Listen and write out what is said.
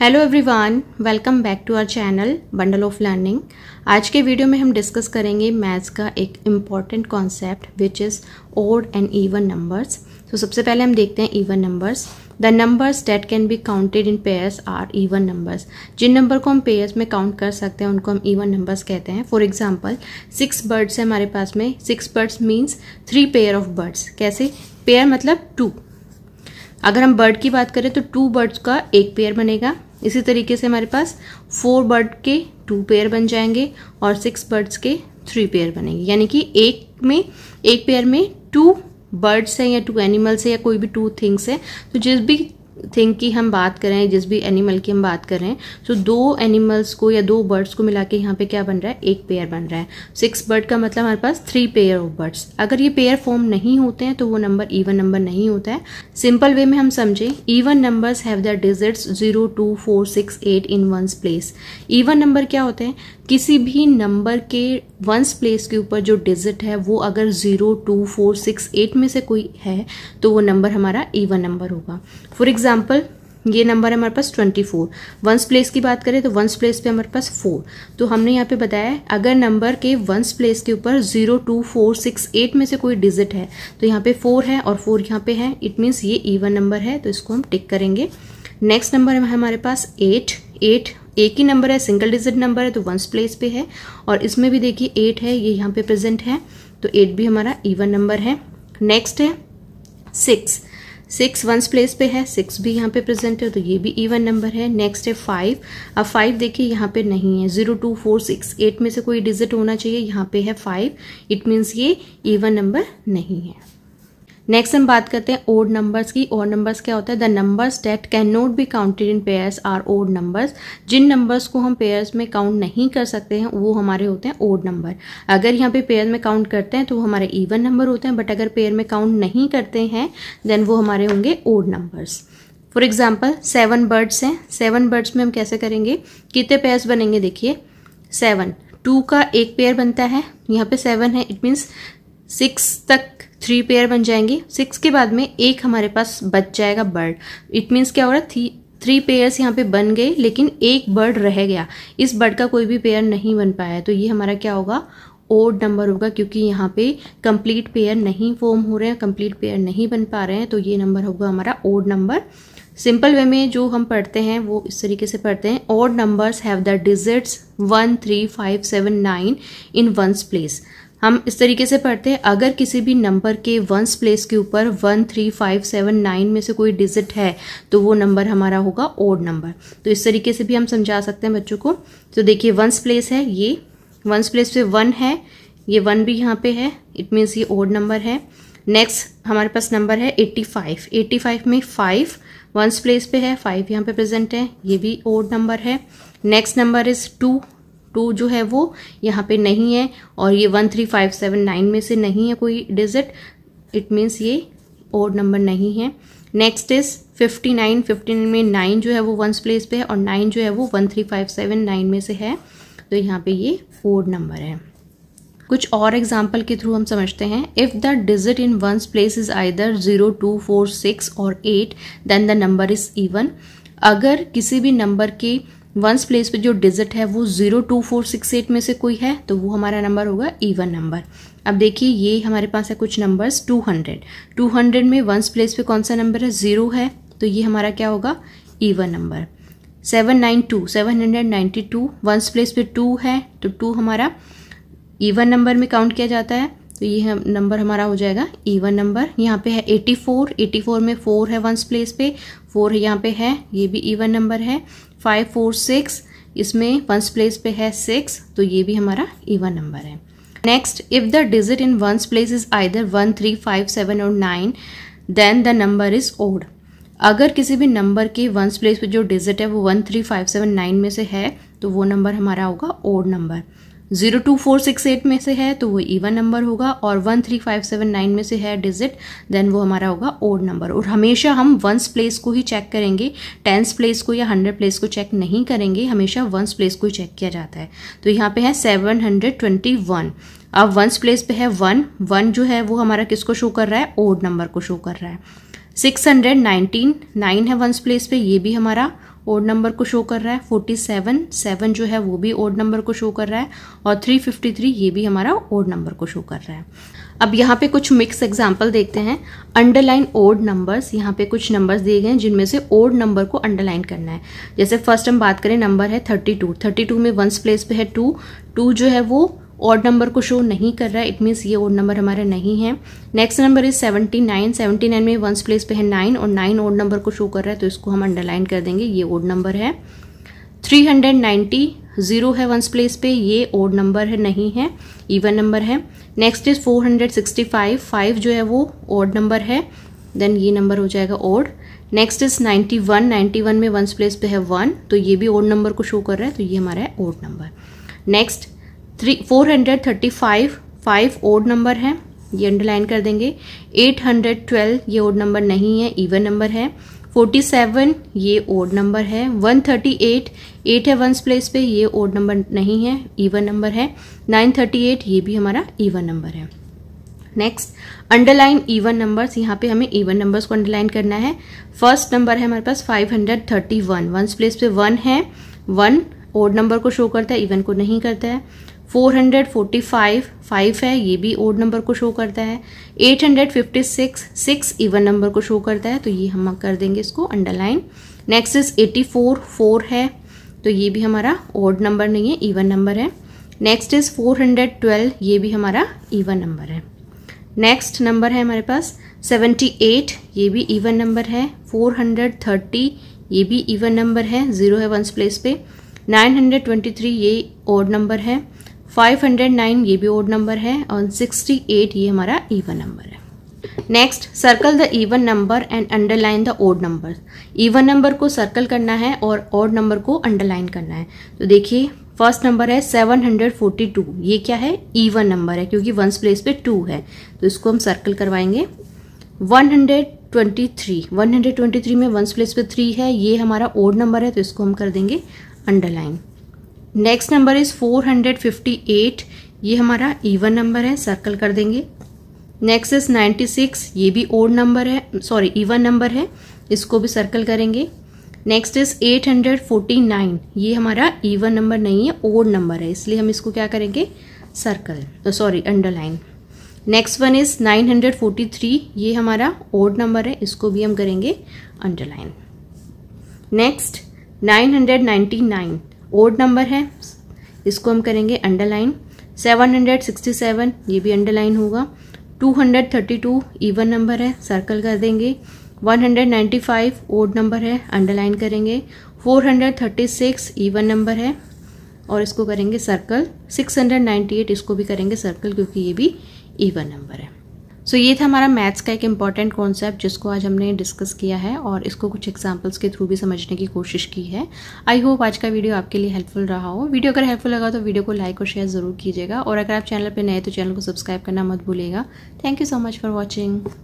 hello everyone welcome back to our channel bundle of learning आज के video में हम डिस्कस करेंगे मैथ्स का एक important concept which is odd and even numbers तो सबसे पहले हम देखते हैं even numbers the numbers that can be counted in pairs are even numbers जिन नंबर को हम पेयर्स में काउंट कर सकते हैं उनको हम ईवन नंबर्स कहते हैं फॉर एग्जाम्पल सिक्स बर्ड्स है हमारे पास में six birds means three pair of birds कैसे पेयर मतलब टू अगर हम बर्ड की बात करें तो टू बर्ड्स का एक पेयर बनेगा इसी तरीके से हमारे पास फोर बर्ड के टू पेयर बन जाएंगे और सिक्स बर्ड्स के थ्री पेयर बनेंगे यानी कि एक में एक पेयर में टू बर्ड्स हैं या टू एनिमल्स है या कोई भी टू थिंग्स है तो जिस भी थिंग की हम बात करें जिस भी एनिमल की हम बात कर रहे सो तो so, दो एनिमल्स को या दो बर्ड्स को मिला के यहाँ पे क्या बन रहा है एक पेयर बन रहा है सिक्स बर्ड का मतलब हमारे पास थ्री पेयर ऑफ बर्ड्स अगर ये पेयर फॉर्म नहीं होते हैं तो वो नंबर इवन नंबर नहीं होता है सिंपल वे में हम समझें even numbers have the digits zero two four six eight in ones place even number क्या होते हैं किसी भी नंबर के वंस प्लेस के ऊपर जो डिजिट है वो अगर zero two four six eight में से कोई है तो वो नंबर हमारा इवन नंबर होगा फॉर एग्जाम्पल एग्जाम्पल ये नंबर है हमारे पास ट्वेंटी फोर वंस प्लेस की बात करें तो वंस प्लेस पे हमारे पास फोर तो हमने यहाँ पे बताया अगर नंबर के वंस प्लेस के ऊपर zero two four six eight में से कोई डिजिट है तो यहाँ पे फोर है और फोर यहाँ पे है इट मीन्स ये इवन नंबर है तो इसको हम टिक करेंगे नेक्स्ट नंबर है हमारे पास एट एट एक ही नंबर है सिंगल डिजिट नंबर है तो वंस प्लेस पे है और इसमें भी देखिए एट है ये यहाँ पे प्रेजेंट है तो एट भी हमारा इवन नंबर है नेक्स्ट है सिक्स सिक्स वंस प्लेस पे है सिक्स भी यहाँ पे प्रेजेंट है तो ये भी इवन नंबर है नेक्स्ट है फाइव अब फाइव देखिए यहाँ पे नहीं है zero two four six eight में से कोई डिजिट होना चाहिए यहाँ पे है फाइव इट मीन्स ये इवन नंबर नहीं है नेक्स्ट हम बात करते हैं ओड नंबर्स की ओड नंबर्स क्या होता है the numbers that can not be counted in pairs are odd numbers जिन नंबर्स को हम पेयर्स में काउंट नहीं कर सकते हैं वो हमारे होते हैं ओड नंबर अगर यहाँ पे पेयर में काउंट करते हैं तो वो हमारे इवन नंबर होते हैं बट अगर पेयर में काउंट नहीं करते हैं देन वो हमारे होंगे odd numbers for example seven birds हैं सेवन बर्ड्स में हम कैसे करेंगे कितने पेयर्स बनेंगे देखिए सेवन टू का एक पेयर बनता है यहाँ पे सेवन है इट मीन्स सिक्स तक थ्री पेयर बन जाएंगी सिक्स के बाद में एक हमारे पास बच जाएगा बर्ड इट मीन्स क्या हो रहा है थ्री थ्री पेयर्स यहाँ पे बन गए लेकिन एक बर्ड रह गया इस बर्ड का कोई भी पेयर नहीं बन पाया तो ये हमारा क्या होगा ओड नंबर होगा क्योंकि यहाँ पे कंप्लीट पेयर नहीं फॉर्म हो रहे हैं कंप्लीट पेयर नहीं बन पा रहे हैं तो ये नंबर होगा हमारा ओड नंबर सिंपल वे में जो हम पढ़ते हैं वो इस तरीके से पढ़ते हैं odd numbers have the digits one three five seven nine in ones place हम इस तरीके से पढ़ते हैं अगर किसी भी नंबर के वंस प्लेस के ऊपर one three five seven nine में से कोई डिजिट है तो वो नंबर हमारा होगा ओड नंबर तो इस तरीके से भी हम समझा सकते हैं बच्चों को तो देखिए वंस प्लेस है ये वंस प्लेस पे वन है ये वन भी यहाँ पे है इट मीन्स ये ओड नंबर है नेक्स्ट हमारे पास नंबर है एट्टी फाइव एट्टी फाइव में फाइव वंस प्लेस पे है फाइव यहाँ पे प्रेजेंट है ये भी ओड नंबर है next number is two two जो है वो यहाँ पे नहीं है और ये one three five seven nine में से नहीं है कोई डिजिट इट मीन्स ये ओड नंबर नहीं है next is fifty nine fifty nine में नाइन जो है वो वंस प्लेस पे है और नाइन जो है वो one three five seven nine में से है तो यहाँ पे ये ओड नंबर है कुछ और एग्जाम्पल के थ्रू हम समझते हैं if the digit in ones place is either zero two four six और eight then the number is even अगर किसी भी नंबर के वंस प्लेस पे जो डिजिट है वो zero two four six eight में से कोई है तो वो हमारा नंबर होगा इवन नंबर अब देखिए ये हमारे पास है कुछ numbers two hundred two hundred में वंस प्लेस पे कौन सा नंबर है ज़ीरो है तो ये हमारा क्या होगा even number seven nine two seven hundred ninety two ones place पे टू है तो टू हमारा इवन नंबर में काउंट किया जाता है तो ये नंबर हमारा हो जाएगा इवन नंबर यहाँ पे है एटी फोर एटी फोर में फोर है वंस प्लेस पे फोर यहाँ पे है ये भी इवन नंबर है फाइव फोर सिक्स इसमें वंस प्लेस पे है सिक्स तो ये भी हमारा इवन नंबर है next if the digit in ones place is either one three five seven और nine then the number is odd अगर किसी भी नंबर के वंस प्लेस पे जो डिजिट है वो one three five seven nine में से है तो वो नंबर हमारा होगा odd number zero two four six eight में से है तो वो इवन नंबर होगा और one three five seven nine में से है डिजिट देन वो हमारा होगा ओड नंबर और हमेशा हम वंस प्लेस को ही चेक करेंगे टेंस प्लेस को या हंड्रेड प्लेस को चेक नहीं करेंगे हमेशा वंस प्लेस को ही चेक किया जाता है तो यहाँ पे है सेवन हंड्रेड ट्वेंटी वन अब वंस प्लेस पे है वन वन जो है वो हमारा किसको शो कर रहा है ओड नंबर को शो कर रहा है सिक्स हंड्रेड नाइनटीन नाइन है वंस प्लेस पे ये भी हमारा ओड नंबर को शो कर रहा है फोर्टी सेवन सेवन जो है वो भी ओड नंबर को शो कर रहा है और थ्री फिफ्टी थ्री ये भी हमारा ओड नंबर को शो कर रहा है अब यहाँ पे कुछ मिक्स एग्जाम्पल देखते हैं अंडरलाइन ओड नंबर्स यहाँ पे कुछ नंबर्स दिए गए हैं जिनमें से ओड नंबर को अंडरलाइन करना है जैसे फर्स्ट हम बात करें नंबर है थर्टी टू थर्टी टू में वंस प्लेस पे है टू टू जो है वो ऑड नंबर को शो नहीं कर रहा है इट मीन्स ये ऑड नंबर हमारा नहीं है next number is seventy nine seventy nine में वंस प्लेस पे है नाइन और नाइन ऑड नंबर को शो कर रहा है तो इसको हम अंडरलाइन कर देंगे ये ऑड नंबर है थ्री हंड्रेड नाइन्टी जीरो है वंस प्लेस पे ये ओड नंबर है नहीं है इवन नंबर है next is four hundred sixty five five जो है वो ओड नंबर है देन ये नंबर हो जाएगा odd next is ninety one ninety one में वंस प्लेस पे है वन तो ये भी ओड नंबर को शो कर रहा है तो ये हमारा है odd number next three four hundred thirty five five odd number है ये अंडरलाइन कर देंगे एट हंड्रेड ट्वेल्व ये ओड नंबर नहीं है इवन नंबर है फोर्टी सेवन ये ओड नंबर है वन थर्टी एट एट है वंस प्लेस पे ये ओड नंबर नहीं है इवन नंबर है नाइन थर्टी एट ये भी हमारा इवन नंबर है नेक्स्ट अंडरलाइन इवन नंबर्स यहाँ पे हमें इवन नंबर्स को अंडरलाइन करना है फर्स्ट नंबर है हमारे पास five hundred thirty one ones place पे वन है वन ओड नंबर को शो करता है इवन को नहीं करता है four hundred forty five five है ये भी ओड नंबर को शो करता है eight hundred fifty six six even number को शो करता है तो ये हम कर देंगे इसको underline next is eighty four four है तो ये भी हमारा ओड नंबर नहीं है इवन नंबर है next is four hundred twelve ये भी हमारा इवन नंबर है नेक्स्ट नंबर है हमारे पास 78 एट ये भी इवन नंबर है फोर हंड्रेड थर्टी ये भी इवन नंबर है ज़ीरो है वंस प्लेस पे नाइन हंड्रेड ट्वेंटी थ्री ये ओड नंबर है 509 ये भी ओड नंबर है और 68 ये हमारा ईवन नंबर है next circle the even number and underline the odd number even number को सर्कल करना है और ओड नंबर को अंडरलाइन करना है तो देखिए फर्स्ट नंबर है 742 ये क्या है इवन नंबर है क्योंकि वंस प्लेस पे टू है तो इसको हम सर्कल करवाएंगे 123 123 में वंस प्लेस पे थ्री है ये हमारा ओड नंबर है तो इसको हम कर देंगे अंडरलाइन नेक्स्ट नंबर इज 458 ये हमारा इवन नंबर है सर्कल कर देंगे नेक्स्ट इज 96 ये भी ओड नंबर है सॉरी इवन नंबर है इसको भी सर्कल करेंगे नेक्स्ट इज 849 ये हमारा इवन नंबर नहीं है ओड नंबर है इसलिए हम इसको क्या करेंगे circle sorry underline next one is 943 ये हमारा ओड नंबर है इसको भी हम करेंगे अंडरलाइन नेक्स्ट 999 ओड नंबर है इसको हम करेंगे अंडरलाइन 767 ये भी अंडरलाइन होगा 232 इवन नंबर है सर्कल कर देंगे 195 ओड नंबर है अंडरलाइन करेंगे 436 इवन नंबर है और इसको करेंगे सर्कल 698 इसको भी करेंगे सर्कल क्योंकि ये भी इवन नंबर है सो so, ये था हमारा मैथ्स का एक इम्पॉर्टेंट कॉन्सेप्ट जिसको आज हमने डिस्कस किया है और इसको कुछ एग्जाम्पल्स के थ्रू भी समझने की कोशिश की है आई होप आज का वीडियो आपके लिए हेल्पफुल रहा हो वीडियो अगर हेल्पफुल लगा तो वीडियो को लाइक और शेयर ज़रूर कीजिएगा और अगर आप चैनल पर नए तो चैनल को सब्सक्राइब करना मत भूलेगा thank you so much for watching